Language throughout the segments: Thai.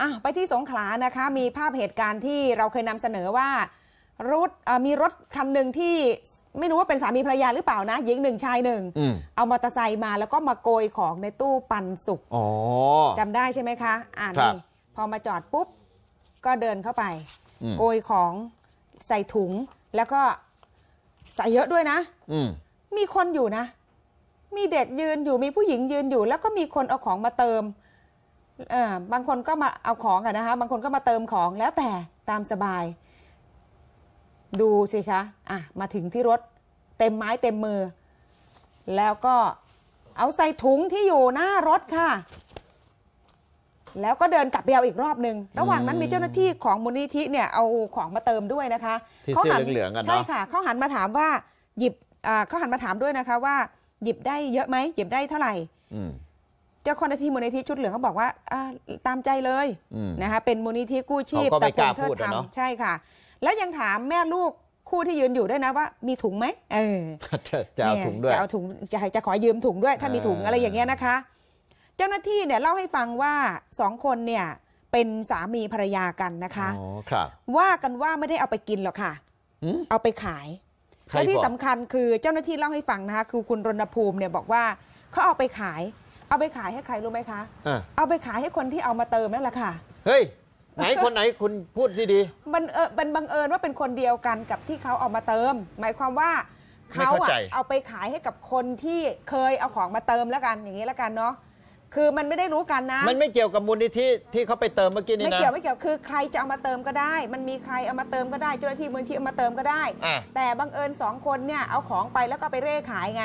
อ่ะไปที่สงขลานะคะ มีภาพเหตุการณ์ที่เราเคยนำเสนอว่ารถมีรถคันหนึ่งที่ ไม่รู้ว่าเป็นสามีภรรยาหรือเปล่านะ หญิงหนึ่งชายหนึ่งเอามอเตอร์ไซค์มา แล้วก็มาโกยของในตู้ปันสุกจำได้ใช่ไหมคะ อ่านี่พอมาจอดปุ๊บ ก็เดินเข้าไปโกยของใส่ถุงแล้วก็ใส่เยอะด้วยนะมีคนอยู่นะ มีเด็กยืนอยู่มีผู้หญิงยืนอยู่ แล้วก็มีคนเอาของมาเติมบางคนก็มาเอาของกันนะคะบางคนก็มาเติมของแล้วแต่ตามสบาย ดูสิคะอ่ะมาถึงที่รถ เต็มไม้เต็มมือ แล้วก็เอาใส่ถุงที่อยู่หน้ารถค่ะ แล้วก็เดินกลับไปเอาอีกรอบหนึ่งระหว่างนั้นมีเจ้าหน้าที่ของมูลนิธิเนี่ย เอาของมาเติมด้วยนะคะเขาหันเหลืองกันใช่ค่ะเขาหันมาถามว่า หยิบเขาหันมาถามด้วยนะคะ ว่า หยิบได้เยอะไหมหยิบได้เท่าไหร่จ้าคนที่มูลนิธิชุดเหลืองเขาบอกว่าตามใจเลยนะคะเป็นมูลนิธิกู้ชีพแต่คุณเทิดธรรมใช่ค่ะ แล้วยังถามแม่ลูกคู่ที่ยืนอยู่ด้วยนะว่า มีถุงไหมเออจะเอาถุงด้วยจะเอาถุงจะจะขอยืมถุงด้วยถ้ามีถุงอะไรอย่างเงี้ยนะคะ เจ้าหน้าที่เนี่ยเล่าให้ฟังว่าสองคนเนี่ยเป็นสามีภรรยากันนะคะว่ากันว่าไม่ได้เอาไปกินหรอกค่ะเอาไปขายและที่สำคัญคือเจ้าหน้าที่เล่าให้ฟังนะคะ คือคุณรณภูมิเนี่ยบอกว่าเขาเอาไปขายเอาไปขายให้ใครรู้ไหมคะ เอาไปขายให้คนที่เอามาเติมนั่นแหละค่ะ เฮ้ย ไหนคนไหนคุณพูดดีมันเออมันบังเอิญว่าเป็นคนเดียวกันกับที่เขาเอามาเติม หมายความว่าเขา่อะเอาไปขายให้กับคนที่เคยเอาของมาเติมแล้วกันอย่างนี้แล้วกันเนาะ คือมันไม่ได้รู้กันนะ มันไม่เกี่ยวกับมูลนิธิที่เขาไปเติมเมื่อกี้นี้นะ ไม่เกี่ยวไม่เกี่ยว คือใครจะเอามาเติมก็ได้ มันมีใครเอามาเติมก็ได้เจ้าหน้าที่มูลนิธิเอามาเติมก็ได้ แต่บังเอิญสองคนเนี่ยเอาของไปแล้วก็ไปเร่ขายไง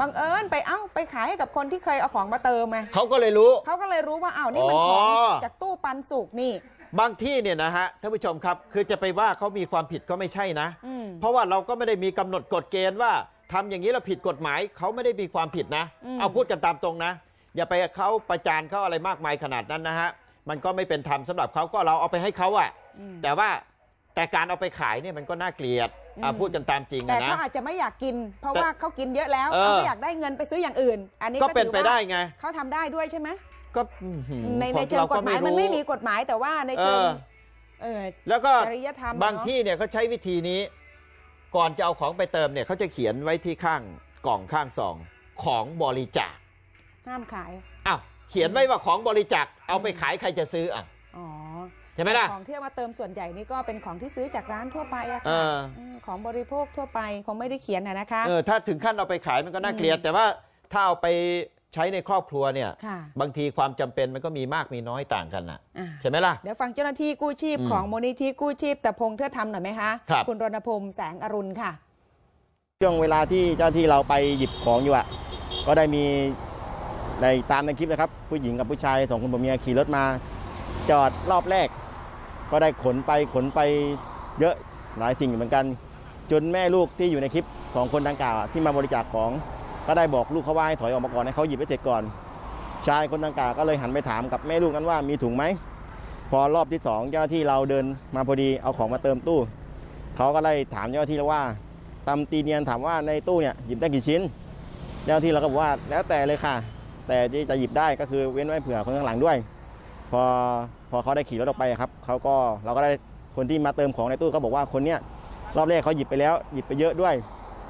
บังเอิญไปเอ้าไปขายให้กับคนที่เคยเอาของมาเติมไงเขาก็เลยรู้ เขาก็เลยรู้ว่าอ้าวนี่มันของจากตู้ปันสุกนี่ บางที่เนี่ยนะฮะท่านผู้ชมครับคือจะไปว่าเขามีความผิดก็ไม่ใช่นะ เพราะว่าเราก็ไม่ได้มีกำหนดกฎเกณฑ์ว่า ทำอย่างนี้เราผิดกฎหมายเขาไม่ได้มีความผิดนะเอาพูดกันตามตรงนะอย่าไปเขาประจานเขาอะไรมากมายขนาดนั้นนะฮะมันก็ไม่เป็นธรรมสำหรับเขาก็เราเอาไปให้เขาอะแต่ว่าแต่การเอาไปขายเนี่ยมันก็น่าเกลียดอพูดกันตามจริงนะ แต่เขาอาจจะไม่อยากกิน เพราะว่าเขากินเยอะแล้วเขาไม่อยากได้เงินไปซื้ออย่างอื่น อันนี้ก็เป็นถือไปว่าได้ไงเขาทำได้ด้วยใช่ไหม ก็ในในเชิงกฎหมายมันไม่มีกฎหมายแต่ว่าในเชิงแล้วก็จริยธรรม บางที่เนี่ยเขาใช้วิธีนี้ ก่อนจะเอาของไปเติมเนี่ยเขาจะเขียนไว้ที่ข้างกล่องข้างซองของบริจาค ห้ามขายอ้าวเขียนไว้ว่าของบริจาคเอาไปขายใครจะซื้ออ่ะช่ไหมล่ะของที่ยวมาเติมส่วนใหญ่นี่ก็เป็นของที่ซื้อจากร้านทั่วไปอะค่ะของบริโภคทั่วไปคงไม่ได้เขียนนะคะเออถ้าถึงขั้นเอาไปขายมันก็น่าเกลียด แต่ว่าถ้าเอาไปใช้ในครอบครัวเนี่ยบางทีความจำเป็นมันก็มีมากมีน้อยต่างกันอะใช่ไหมล่ะ เดี๋ยวฟังเจ้าหน้าที่กู้ชีพของมูลนิธิกู้ชีพแต่พงเทือทำหน่อยไหมคะคคุณรณพงษ์แสงอรุณค่ะช่วงเวลาที่เจ้าที่เราไปหยิบของอยู่อะก็ได้มีในตามในคลิปนะครับผู้หญิงกับผู้ชายสองคนผมเมียขี่รถมาจอดรอบแรกก็ได้ขนไปขนไปเยอะหลายสิ่งเหมือนกัน จนแม่ลูกที่อยู่ในคลิป2คนดังกล่าว ที่มาบริจาคของก็ได้บอกลูกเขาว่าให้ถอยออกมาก่อนให้เขาหยิบไปเสร็จก่อน ชายคนดังกล่าว ก็เลยหันไปถามกับแม่ลูกนั้นว่ามีถุงไหมพอรอบที่2เจ้าที่เราเดินมาพอดีเอาของมาเติมตู้เขาก็เลยถามเจ้าที่เราว่าตำตีเนียนถามว่าในตู้เนี่ยหยิบได้กี่ชิ้นเจ้าที่เราก็บอกว่าแล้วแต่เลยค่ะ แต่ที่จะหยิบได้ก็คือเว้นไว้เผื่อคนข้างหลังด้วยพอพอเขาได้ขี่รถออกไปครับเขาก็เราก็ได้คนที่มาเติมของในตู้ก็บอกว่าคนเนี้ยรอบแรกเขาหยิบไปแล้วหยิบไปเยอะด้วย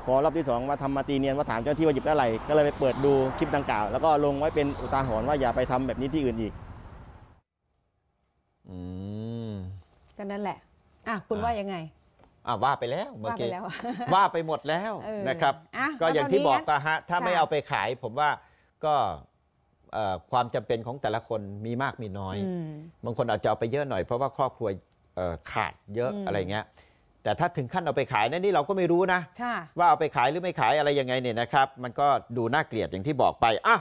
พอรอบที่2มาทำมาตีเนียนว่าถามเจ้าที่ว่าหยิบได้ไร ก็เลยไปเปิดดูคลิปดังกล่าว แล้วก็ลงไว้เป็นอุทาหรณ์ว่าอย่าไปทำแบบนี้ที่อื่นอีกอืมก็นั่นแหละ อ่ะคุณว่ายังไงอ่าว่าไปแล้วเมื่อกี้ว่าไปหมดแล้วนะครับ ก็อย่างที่บอกตาฮะถ้าไม่เอาไปขาย ผมว่าก็ความจำเป็นของแต่ละคนมีมากมีน้อยบางคนอาจจะเอาไปเยอะหน่อยเพราะว่าครอบครัวขาดเยอะอะไรเงี้ยแต่ถ้าถึงขั้นเอาไปขายนนนี่เราก็ไม่รู้นะ ว่าเอาไปขายหรือไม่ขายอะไรยังไงเนี่ยนะครับ มันก็ดูน่าเกลียดอย่างที่บอกไปอ่ะ